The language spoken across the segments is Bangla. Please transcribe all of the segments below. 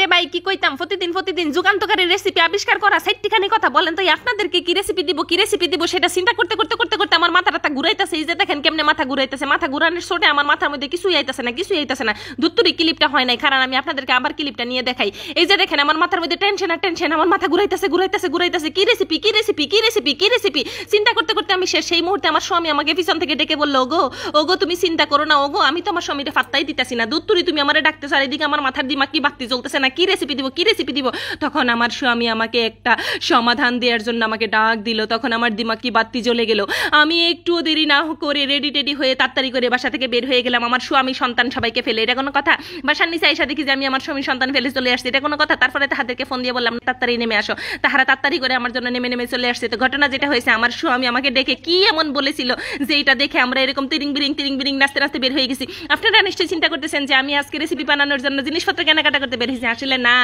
রে ভাই কি কইতাম প্রতিদিন প্রতিদিন যুগান্তকারী রেসিপি আবিষ্কার করা সাইটটিখানি কথা বলেন তো আপনাদেরকে কি রেসিপি দিব কি রেসিপি দিব সেটা চিন্তা করতে করতে করতে করতে আমার মাথা টাথা ঘুরাইতেছে এই যে দেখেন কেমনে মাথা ঘুরাইতেছে মাথা ঘুরানোর শোটে আমার মাথার মধ্যে কিছুই আইতেছে না কিছুই আইতেছে না দুত্তুরি ক্লিপটা হয় নাই কারণ আমি আপনাদেরকে আবার ক্লিপটা নিয়ে দেখাই এই যে দেখেন আমার মাথার মধ্যে টেনশন আর টেনশন আমার মাথা ঘুরাইতেছে ঘুরাইতেছে ঘুরাইতেছে কি রেসিপি কি রেসিপি কি রেসিপি কি রেসিপি চিন্তা করতে করতে আমি শেষ সেই মুহূর্তে আমার স্বামী আমাকে পিছন থেকে ডেকে বললো ওগো ওগো তুমি চিন্তা করো না ওগো আমি তো আমার স্বামীরে ফাত্তাই দিতেছি না দুত্তুরি তুমি আমার ডাকতেছো আর এদিকে আমার মাথার দিমাগ কি বাক্তি চলতেছে লাগছে না কি রেসিপি দিব কি রেসিপি দিব তখন আমার স্বামী আমাকে একটা সমাধান দেওয়ার জন্য আমাকে ডাক দিল তখন আমার কি বাত্তি জ্বলে গেল আমি একটুও দেরি না করে রেডি টেডি হয়ে তাড়াতাড়ি করে বাসা থেকে বের হয়ে গেলাম আমার স্বামী সন্তান সবাইকে ফেলে এটা কোনো কথা বাসার নিচে আইসা দেখি যে আমি আমার স্বামী সন্তান ফেলে চলে আসছি এটা কোনো কথা তারপরে তাহাদেরকে ফোন দিয়ে বললাম তাড়াতাড়ি নেমে আসো তাহারা তাড়াতাড়ি করে আমার জন্য নেমে নেমে চলে আসছে তো ঘটনা যেটা হয়েছে আমার স্বামী আমাকে ডেকে কি এমন বলেছিল যে এটা দেখে আমরা এরকম তিরিং বিরিং তিরিং বিরিং নাচতে নাচতে বের হয়ে গেছি আপনারা নিশ্চয়ই চিন্তা করতেছেন যে আমি আজকে রেসিপি বানানোর জন্য জিনিসপত্র কেনাকাটা করতে বেরিয়েছি আসলে না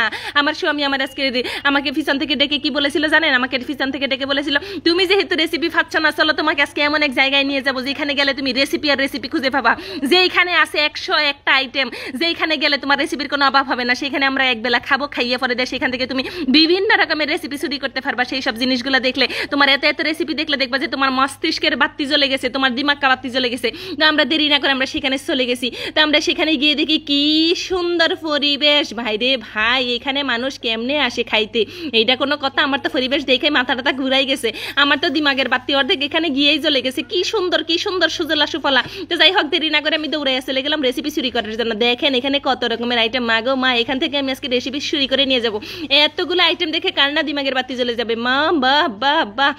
আমার স্বামী আমার আজকে আমাকে ফিসান থেকে ডেকে কি বলেছিল জানেন আমাকে ফিসান থেকে ডেকে বলেছিল তুমি যেহেতু রেসিপি পাচ্ছ না চলো তোমাকে আজকে এমন এক জায়গায় নিয়ে যাবো যেখানে গেলে তুমি রেসিপি আর রেসিপি খুঁজে পাবা যেইখানে আছে একশো একটা আইটেম যেইখানে গেলে তোমার রেসিপির কোনো অভাব হবে না সেখানে আমরা একবেলা খাবো খাইয়ে পরে দেয় সেখান থেকে তুমি বিভিন্ন রকমের রেসিপি চুরি করতে পারবা সেই সব জিনিসগুলো দেখলে তোমার এত এত রেসিপি দেখলে দেখবা যে তোমার মস্তিষ্কের বাত্তি জ্বলে গেছে তোমার দিমাগকা বাত্তি জ্বলে গেছে তো আমরা দেরি না করে আমরা সেখানে চলে গেছি তো আমরা সেখানে গিয়ে দেখি কি সুন্দর পরিবেশ ভাইরে ভাই এখানে মানুষ কেমনে আসে খাইতে এইটা কোনো কথা আমার তো পরিবেশ দেখে মাথাটা ঘুরাই গেছে আমার তো দিমাগের বাতি অর্ধেক এখানে গিয়েই জ্বলে গেছে কি সুন্দর কি সুন্দর সুজলা সুফলা তো যাই হোক দেরি না করে আমি দৌড়ে আসলে গেলাম রেসিপি চুরি করার জন্য দেখেন এখানে কত রকমের আইটেম মাগো মা এখান থেকে আমি আজকে রেসিপি চুরি করে নিয়ে যাবো এতগুলো আইটেম দেখে কার না দিমাগের বাতি জ্বলে যাবে মা বাহ বাহ বাহ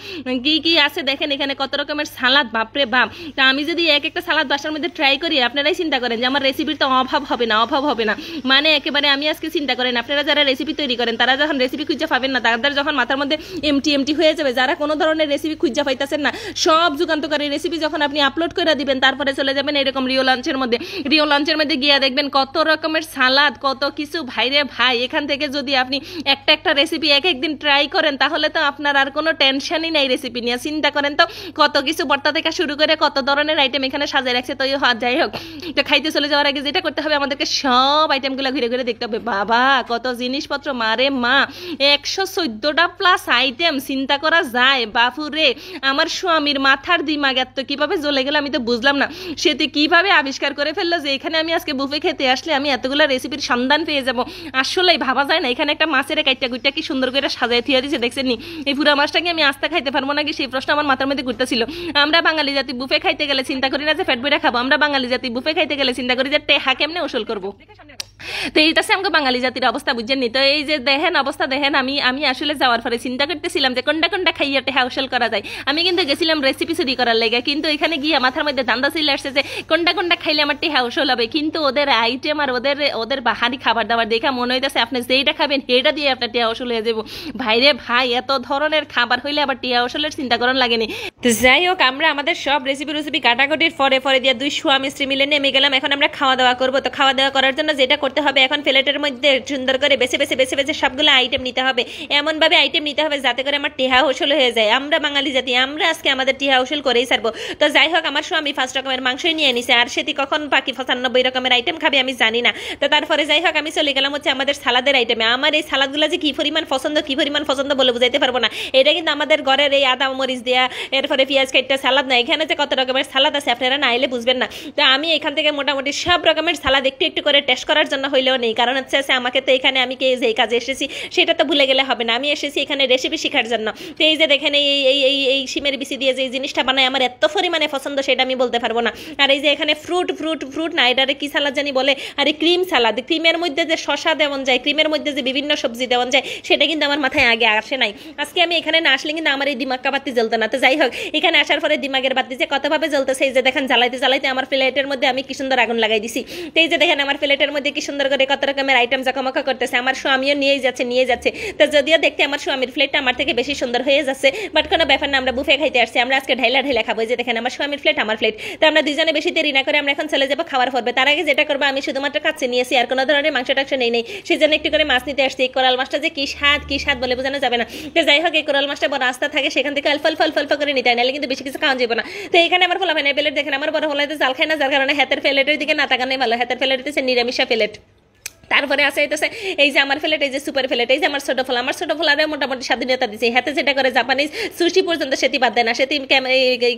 কি কি আছে দেখেন এখানে কত রকমের সালাদ বাপরে বাপ তা আমি যদি এক একটা সালাদ বাসার মধ্যে ট্রাই করি আপনারাই চিন্তা করেন যে আমার রেসিপির তো অভাব হবে না অভাব হবে না মানে একেবারে আমি আজকে চিন্তা করেন আপনারা যারা রেসিপি তৈরি করেন তারা যখন রেসিপি খুঁজে পাবেন না তাদের যখন মাথার মধ্যে এমটি এমটি হয়ে যাবে যারা কোনো ধরনের রেসিপি খুঁজে পাইতেছেন না সব যুগান্তকারী রেসিপি যখন আপনি আপলোড করে দিবেন তারপরে চলে যাবেন এরকম রিও লঞ্চের মধ্যে রিও লঞ্চের মধ্যে গিয়ে দেখবেন কত রকমের সালাদ কত কিছু ভাইরে ভাই এখান থেকে যদি আপনি একটা একটা রেসিপি এক একদিন ট্রাই করেন তাহলে তো আপনার আর কোনো টেনশনই নেই রেসিপি নিয়ে চিন্তা করেন তো কত কিছু বর্তা থেকে শুরু করে কত ধরনের আইটেম এখানে সাজায় রাখছে তো যাই হোক তো খাইতে চলে যাওয়ার আগে যেটা করতে হবে আমাদেরকে সব আইটেমগুলো ঘুরে ঘুরে দেখতে হবে বা বাবা কত জিনিসপত্র মারে মা একশো চোদ্দোটা প্লাস আইটেম চিন্তা করা যায় বাপুরে আমার স্বামীর মাথার দিমাগ এত কীভাবে জ্বলে গেল আমি তো বুঝলাম না সে তুই কীভাবে আবিষ্কার করে ফেললো যে এখানে আমি আজকে বুফে খেতে আসলে আমি এতগুলো রেসিপির সন্ধান পেয়ে যাবো আসলেই ভাবা যায় না এখানে একটা মাছের কাইটা গুইটা কি সুন্দর করে সাজাই থিয়ে দিয়েছে দেখছেন নি এই পুরা মাছটা কি আমি আস্তে খাইতে পারবো নাকি সেই প্রশ্ন আমার মাথার মধ্যে ঘুরতেছিল আমরা বাঙালি জাতি বুফে খাইতে গেলে চিন্তা করি না যে ফ্যাট বইটা খাবো আমরা বাঙালি জাতি বুফে খাইতে গেলে চিন্তা করি যে টেহা কেমনে ওসল করবো তো এইটা আমাকে বাঙালি জাতির অবস্থা বুঝছেন নি তো এই যে দেখেন অবস্থা দেখেন আমি আমি আসলে যাওয়ার পরে চিন্তা করতেছিলাম যে কোনটা কোনটা খাইয়ে হাউসেল করা যায় আমি কিন্তু গেছিলাম রেসিপি সুদি করার লেগে কিন্তু এখানে গিয়ে মাথার মধ্যে দান্দা চলে আসছে যে কোনটা কোনটা খাইলে আমার টি হাউসেল হবে কিন্তু ওদের আইটেম আর ওদের ওদের বাহারি খাবার দাবার দেখা মনে হইতেছে আপনি যেইটা খাবেন সেইটা দিয়ে আপনার টি হাউসেল হয়ে যাবো ভাইরে ভাই এত ধরনের খাবার হইলে আবার টি হাউসেলের চিন্তা করার লাগেনি তো যাই হোক আমরা আমাদের সব রেসিপি রেসিপি কাটাকুটির ফরে ফরে দিয়ে দুই সোয়া মিস্ত্রি মিলে নেমে গেলাম এখন আমরা খাওয়া দাওয়া করবো তো খাওয়া দাওয়া করার জন্য যেটা করতে করতে হবে এখন ফ্লেটের মধ্যে সুন্দর করে বেছে বেছে বেছে বেছে সবগুলো আইটেম নিতে হবে এমনভাবে আইটেম নিতে হবে যাতে করে আমার টেহা হোসল হয়ে যায় আমরা বাঙালি জাতি আমরা আজকে আমাদের টেহা হোসল করেই সারবো তো যাই হোক আমার স্বামী ফার্স্ট রকমের মাংসই নিয়ে নিছে আর সেটি কখন বাকি পঁচানব্বই রকমের আইটেম খাবে আমি জানি না তো তারপরে যাই হোক আমি চলে গেলাম হচ্ছে আমাদের সালাদের আইটেমে আমার এই সালাদগুলো যে কী পরিমাণ পছন্দ কী পরিমাণ পছন্দ বলে বুঝাইতে পারবো না এটা কিন্তু আমাদের ঘরের এই আদা মরিচ দেওয়া এরপরে পেঁয়াজ কাটটা সালাদ না এখানে যে কত রকমের সালাদ আছে আপনারা না এলে বুঝবেন না তো আমি এখান থেকে মোটামুটি সব রকমের সালাদ একটু একটু করে টেস্ট করার জন্য জন্য হইলেও নেই কারণ হচ্ছে আছে আমাকে তো এখানে আমি কে যেই কাজে এসেছি সেটা তো ভুলে গেলে হবে না আমি এসেছি এখানে রেসিপি শেখার জন্য তো এই যে দেখেন এই এই এই এই সিমের বিসি দিয়ে যে এই জিনিসটা বানায় আমার এত পরিমাণে পছন্দ সেটা আমি বলতে পারবো না আর এই যে এখানে ফ্রুট ফ্রুট ফ্রুট না এটারে কী সালাদ জানি বলে আরে ক্রিম সালাদ ক্রিমের মধ্যে যে শশা দেওয়ান যায় ক্রিমের মধ্যে যে বিভিন্ন সবজি দেওয়ান যায় সেটা কিন্তু আমার মাথায় আগে আসে নাই আজকে আমি এখানে না আসলে কিন্তু আমার এই দিমাগটা বাতি জ্বলতো না তো যাই হোক এখানে আসার পরে দিমাগের বাতি যে কতভাবে জ্বলতেছে এই যে দেখেন জ্বালাইতে জ্বালাইতে আমার প্লেটের মধ্যে আমি কি সুন্দর আগুন লাগাই দিছি তো এই যে দেখেন আমার প্লেটের মধ্যে কি সুন্দর করে কত রকমের আইটেম জাকামাকা করতেছে আমার স্বামীও নিয়ে যাচ্ছে নিয়ে যাচ্ছে তো যদিও দেখতে আমার স্বামীর ফ্লেটটা আমার থেকে বেশি সুন্দর হয়ে যাচ্ছে বাট কোনো ব্যাপার না আমরা বুফে খাইতে আসছি আমরা আজকে ঢাইলা ঢাইলা খাবো যে দেখেন আমার স্বামীর ফ্লেট আমার ফ্লেট তো আমরা দুজনে বেশি দেরি না করে আমরা এখন চলে যাবো খাবার পরবে তার আগে যেটা করবো আমি শুধুমাত্র কাছে নিয়েছি আর কোনো ধরনের মাংস টাংস নেই নেই সেই জন্য একটু করে মাছ নিতে আসছি এই কোরাল মাছটা যে কি স্বাদ কি স্বাদ বলে বোঝানো যাবে না তো যাই হোক এই কোরাল মাছটা বড় রাস্তা থাকে সেখান থেকে অল্প অল্প অল্প করে নিতে হয় নাহলে কিন্তু বেশি কিছু খাওয়া যাবে না তো এখানে আমার ফলাফাইনের প্লেট দেখেন আমার বড় হলাইতে জাল খায় না যার কারণে হাতের প্লেটের দিকে না তাকানোই ভালো হাতের প্লেট হচ্ছে নিরামিষা প্লেট তারপরে আসে হইতেছে এই যে আমার ফ্লেট এই যে সুপার ফ্লেট এই যে আমার ছোট ফলা আমার ছোটো ফলারে মোটামুটি স্বাধীনতা দিচ্ছে হাতে যেটা করে জাপানিজ সুশি পর্যন্ত সেটি বাদ দেয় না সেটি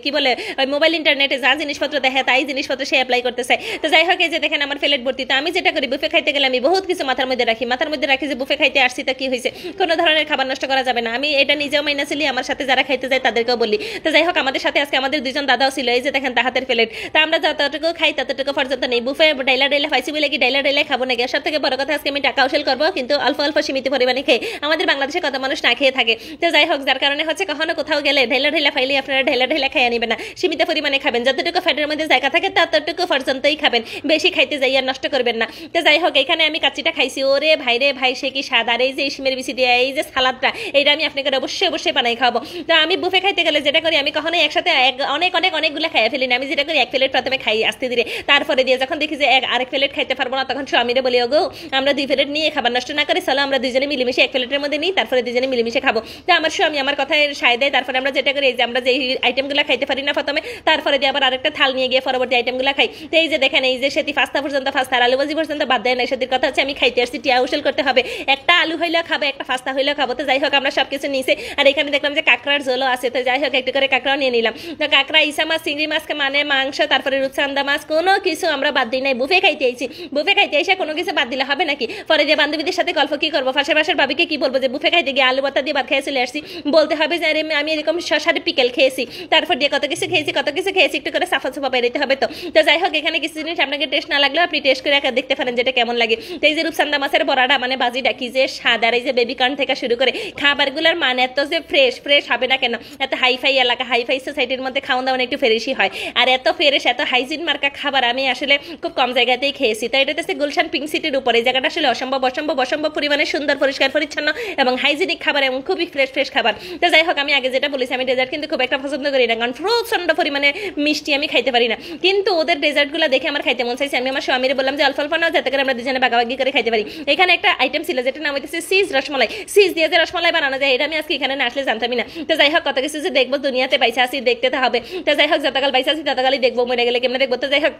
কি বলে ওই মোবাইল ইন্টারনেটে যা জিনিসপত্র দেখে তাই জিনিসপত্র সে অ্যাপ্লাই করতেছে তো যাই হোক এই যে দেখেন আমার ফ্লেট ভর্তি তো আমি যেটা করি বুফে খাইতে গেলে আমি বহুত কিছু মাথার মধ্যে রাখি মাথার মধ্যে রাখি যে বুফে খাইতে আসছি তা কি হয়েছে কোনো ধরনের খাবার নষ্ট করা যাবে না আমি এটা নিজেও মাইনা ছিলি আমার সাথে যারা খাইতে যায় তাদেরকেও বলি তো যাই হোক আমাদের সাথে আজকে আমাদের দুজন দাদাও ছিল এই যে দেখেন তাহাতের ফ্লেট তা আমরা যতটুকু খাই ততটুকু পর্যন্ত নেই বুফে ডাইলা ডাইলা খাইছি বলে কি ডাইলা ডাইলা খাবো নাকি সব থেকে থেকে বড় কথা আজকে আমি টাকা উসেল করবো কিন্তু অল্প অল্প সীমিত পরিমাণে খেয়ে আমাদের বাংলাদেশে কত মানুষ না খেয়ে থাকে তো যাই হোক যার কারণে হচ্ছে কখনো কোথাও গেলে ঢেলা ঢেলা ফাইলে আপনারা ঢেলা ঢেলা খেয়ে নেবেন না সীমিত পরিমাণে খাবেন যতটুকু ফ্যাটের মধ্যে জায়গা থাকে ততটুকু পর্যন্তই খাবেন বেশি খাইতে যাই আর নষ্ট করবেন না তো যাই হোক এখানে আমি কাচিটা খাইছি ওরে ভাই রে ভাই সে কি স্বাদ আর এই যে সিমের বিচি দেয়া এই যে সালাদটা এইটা আমি আপনাকে অবশ্যই অবশ্যই বানাই খাবো তো আমি বুফে খাইতে গেলে যেটা করি আমি কখনোই একসাথে অনেক অনেক অনেকগুলো খাইয়ে ফেলি না আমি যেটা করি এক প্লেট প্রথমে খাই আসতে দিয়ে তারপরে দিয়ে যখন দেখি যে এক আরেক প্লেট খাইতে পারবো না তখন স্বামীরা বলি ওগো আমরা দুই প্লেট নিয়ে খাবার নষ্ট না করে সালো আমরা দুজনে মিলেমিশে এক প্লেটের মধ্যে নিই তারপরে দুজনে মিলেমিশে খাবো তো আমার স্বামী আমার কথায় সায় দেয় তারপরে আমরা যেটা করি যে আমরা যে আইটেমগুলো খাইতে পারি না প্রথমে তারপরে দিয়ে আবার আরেকটা থাল নিয়ে গিয়ে পরবর্তী আইটেমগুলো খাই তো এই যে দেখেন এই যে সেটি ফাস্তা পর্যন্ত ফাস্তা আলু ভাজি পর্যন্ত বাদ দেয় না সেটির কথা হচ্ছে আমি খাইতে আসছি টিয়া উসল করতে হবে একটা আলু হইলেও খাবো একটা ফাস্তা হইলেও খাবো তো যাই হোক আমরা সব কিছু নিয়েছি আর এখানে দেখলাম যে কাঁকড়ার জলও আছে তো যাই হোক একটু করে কাঁকড়াও নিয়ে নিলাম তো কাঁকড়া ইসা মাছ চিংড়ি মাছকে মানে মাংস তারপরে রুচান্দা মাছ কোনো কিছু আমরা বাদ দিই নাই বুফে খাইতে আইছি বুফে খাইতে এসে কোনো কিছু বাদ দিলে হবে নাকি পরে যে বান্ধবীদের সাথে গল্প কি করবো পাশে ফাঁসের ভাবিকে কি বলবো যে বুফে খাইতে গিয়ে আলু ভর্তা দিয়ে ভাত খেয়ে চলে আসছি বলতে হবে যে আরে আমি এরকম শশার পিকেল খেয়েছি তারপর দিয়ে কত কিছু খেয়েছি কত কিছু খেয়েছি একটু করে সাফা সাফা বেরোতে হবে তো তো যাই হোক এখানে কিছু জিনিস আপনাকে টেস্ট না লাগলেও আপনি টেস্ট করে একা দেখতে পারেন যেটা কেমন লাগে তো এই যে রূপসান্দা মাছের বড়াটা মানে বাজি ডাকি যে সাদার এই যে বেবি কর্ন থেকে শুরু করে খাবারগুলোর মান এত যে ফ্রেশ ফ্রেশ হবে না কেন এত হাইফাই এলাকা হাইফাই সোসাইটির মধ্যে খাওয়া দাওয়া একটু ফ্রেশই হয় আর এত ফ্রেশ এত হাইজিন মার্কা খাবার আমি আসলে খুব কম জায়গাতেই খেয়েছি তো এটা হচ্ছে গুলশান পিঙ্ক সিটির উপর এই জায়গাটা আসলে অসম্ভব অসম্ভব অসম্ভব পরিমাণে সুন্দর পরিষ্কার পরিচ্ছন্ন এবং হাইজেনিক খাবার এবং খুবই ফ্রেশ ফ্রেশ খাবার তো যাই হোক আমি আগে যেটা বলেছি আমি ডেজার্ট কিন্তু খুব একটা পছন্দ করি না কারণ প্রচণ্ড পরিমাণে মিষ্টি আমি খাইতে পারি না কিন্তু ওদের ডেজার্টগুলো দেখে আমার খাইতে মন চাইছে আমি আমার স্বামীর বললাম যে অল্প অল্প নাও যাতে করে আমরা দুজনে বাগাবাগি করে খাইতে পারি এখানে একটা আইটেম ছিল যেটা নাম হইতেছে সিজ রসমলাই সিজ দিয়ে যে রসমলাই বানানো যায় এটা আমি আজকে এখানে না আসলে জানতামই না তো যাই হোক কত কিছু যে দেখবো দুনিয়াতে পাইছে আসি দেখতে তো হবে তো যাই হোক যতকাল পাইছে আসি ততকালই দেখবো মরে গেলে কেমন দেখবো তো যাই হোক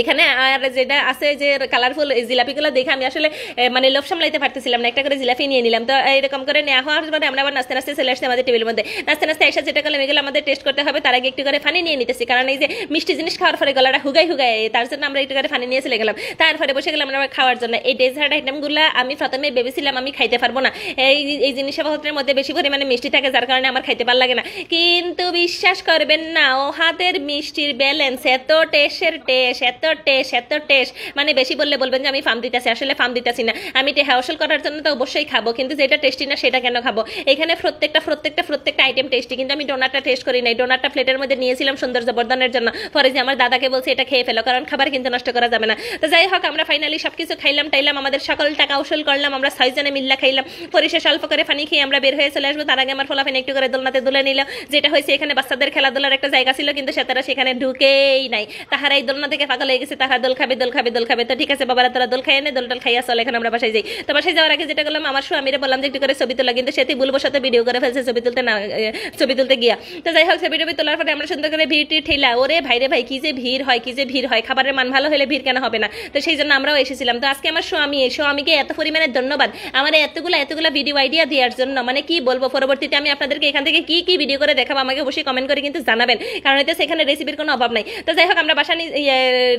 এখানে আর যেটা আছে যে কালারফুল জিলাপিগুলো দেখে আমি আসলে মানে লোভ সামলাইতে পারতেছিলাম না একটা করে জিলাপি নিয়ে নিলাম তো এরকম করে নেওয়া হওয়ার পরে আমরা আবার নাস্তে নাস্তে চলে আসছি আমাদের টেবিলের মধ্যে নাস্তে নাস্তে এসে যেটা করলাম এগুলো আমাদের টেস্ট করতে হবে তার আগে একটু করে ফানি নিয়ে নিতেছি কারণ এই যে মিষ্টি জিনিস খাওয়ার ফলে গলাটা হুগাই হুগাই তার জন্য আমরা একটু করে ফানি নিয়ে চলে গেলাম তারপরে বসে গেলাম আমরা খাওয়ার জন্য এই ডেজার্ট আইটেমগুলো আমি প্রথমে ভেবেছিলাম আমি খাইতে পারবো না এই এই জিনিসপত্রের মধ্যে বেশি পরিমাণে মিষ্টি থাকে যার কারণে আমার খাইতে ভালো লাগে না কিন্তু বিশ্বাস করবেন না ও হাতের মিষ্টির ব্যালেন্স এত টেস্টের টেস্ট এত টেস এত টেস মানে বেশি বললে বলবেন যে আমি ফার্ম দিতেছি আসলে ফার্ম দিতেছি না আমি এটা হাউসল করার জন্য তো অবশ্যই খাবো কিন্তু যেটা টেস্টি না সেটা কেন খাবো এখানে প্রত্যেকটা প্রত্যেকটা প্রত্যেকটা আইটেম টেস্টি কিন্তু আমি ডোনারটা টেস্ট করি নাই ডোনারটা প্লেটের মধ্যে নিয়েছিলাম সৌন্দর্য বর্ধনের জন্য পরে যে আমার দাদাকে বলছে এটা খেয়ে ফেলো কারণ খাবার কিন্তু নষ্ট করা যাবে না তো যাই হোক আমরা ফাইনালি সব কিছু খাইলাম টাইলাম আমাদের সকল টাকা উসুল করলাম আমরা সাইজনে মিল্লা খাইলাম পরিশেষ অল্প করে ফানি খেয়ে আমরা বের হয়ে চলে আসবো তার আগে আমার ফলাফানি একটু করে দোলনাতে দুলে নিলাম যেটা হয়েছে এখানে বাচ্চাদের খেলাধুলার একটা জায়গা ছিল কিন্তু সে তারা সেখানে ঢুকেই নাই তাহারা এই দোলনা থেকে পাগল হয়ে গেছে তারা দোল খাবে দোল খাবে দোল খাবে তো ঠিক আছে বাবারা তোরা দোল খাই এনে দোল টোল খাইয়া চলে এখন আমরা বাসায় যাই তো বাসায় যাওয়ার আগে যেটা করলাম আমার স্বামীরা বললাম যে একটু করে ছবি তোলা কিন্তু সেটি বসাতে ভিডিও করে ফেলছে ছবি তুলতে না ছবি তুলতে গিয়া তো যাই হোক ছবি টবি তোলার পরে আমরা সুন্দর করে ভিড় ঠেলা ওরে ভাইরে ভাই কি যে ভিড় হয় কি যে ভিড় হয় খাবারের মান ভালো হলে ভিড় কেন হবে না তো সেই জন্য আমরাও এসেছিলাম তো আজকে আমার স্বামী স্বামীকে এত পরিমাণে ধন্যবাদ আমার এতগুলো এতগুলো ভিডিও আইডিয়া দেওয়ার জন্য মানে কি বলবো পরবর্তীতে আমি আপনাদেরকে এখান থেকে কি কি ভিডিও করে দেখাবো আমাকে অবশ্যই কমেন্ট করে কিন্তু জানাবেন কারণ এতে সেখানে রেসিপির কোনো অভাব নাই তো যাই হোক আমরা বাসা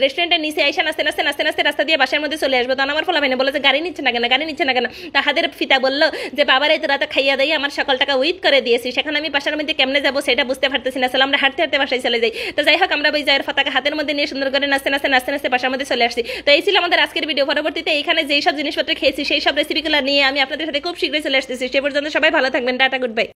রেস্টুরেন্টের নিচে আইসা নাস্তে নাস্তে নাস্তে নাস্তে রাস্তা দিয়ে বাসার মধ্যে চলে আসবো তখন আমার ফলাফাইনে বলে যে গাড়ি নিচ্ছে না কেন গাড়ি নিচ্ছে না কেন তাহাদের ফিতা বলল যে বাবার এই রাতে খাইয়া দিয়ে আমার সকল টাকা উইথ করে দিয়েছি সেখানে আমি বাসার মধ্যে কেমনে যাবো সেটা বুঝতে পারতেছি না আমরা হাঁটতে হাঁটতে বাসায় চলে যাই তো যাই হোক আমরা ওই জয়ের ফতাকে হাতের মধ্যে নিয়ে সুন্দর করে নাস্তে নাস্তে নাস্তে নাস্তে বাসার মধ্যে চলে আসছি তো এই ছিল আমাদের আজকের ভিডিও পরবর্তীতে এখানে যেই সব জিনিসপত্র খেয়েছি সেই সব রেসিপিগুলো নিয়ে আমি আপনাদের সাথে খুব শীঘ্রই চলে আসতেছি সে পর্যন্ত সবাই ভালো থাকবেন টাটা গুড বাই